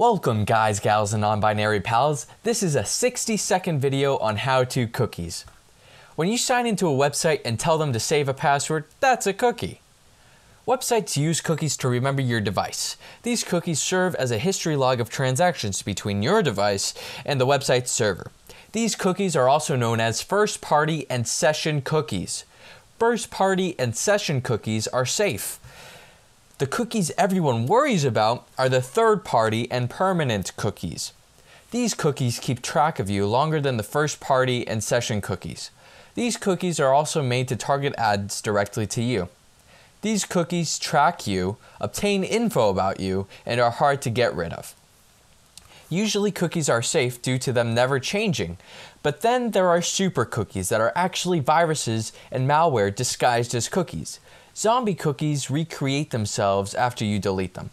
Welcome guys, gals, and non-binary pals. This is a 60 second video on how to cookies. When you sign into a website and tell them to save a password, that's a cookie. Websites use cookies to remember your device. These cookies serve as a history log of transactions between your device and the website's server. These cookies are also known as first party and session cookies. First party and session cookies are safe. The cookies everyone worries about are the third party and permanent cookies. These cookies keep track of you longer than the first party and session cookies. These cookies are also made to target ads directly to you. These cookies track you, obtain info about you, and are hard to get rid of. Usually cookies are safe due to them never changing, but then there are super cookies that are actually viruses and malware disguised as cookies. Zombie cookies recreate themselves after you delete them.